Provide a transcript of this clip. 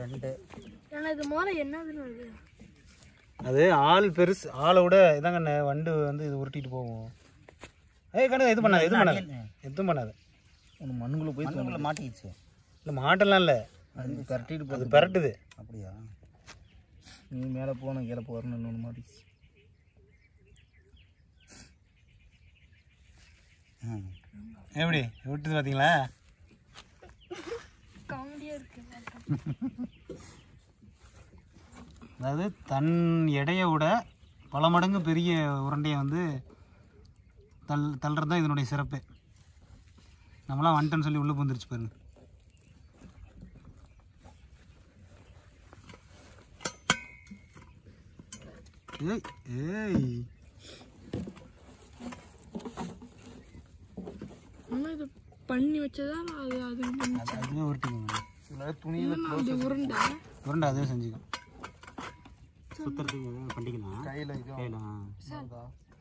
ரெண்டு அது ஆள் பெருசு ஆளை விட இதாங்க வண்டு வந்து இது உருட்டிட்டு போகும் ஏ கண்ணு இது பண்ணாது இது பண்ணாது எதுவும் பண்ணாது ஒன்று மண்ணுக்குள்ளே போய் தூங்கல மாட்டிக்கிச்சு இல்லை மாட்டெல்லாம் இல்லை அது பரட்டிட்டு போகுது பரட்டுது அப்படியா நீ மேலே போகணும் கீழே போகிறேன்னு இன்னொன்று மாட்டிச்சு எப்படி விட்டுது பார்த்தீங்களா அதாவது தன் எடையை விட பல மடங்கு பெரிய உருண்டையை வந்து தள் தள்ளுறது தான் இதனுடைய சிறப்பு நம்மளாம் வந்துட்டேன்னு சொல்லி உள்ளே வந்துருச்சு பாருங்கள் ஏய் ஏய் பண்ணி வச்சதா அது அது அதுவே ஒருத்தீங்க துணியில உருண்டை செஞ்சுக்கலாம் பண்ணிக்கலாம் கையில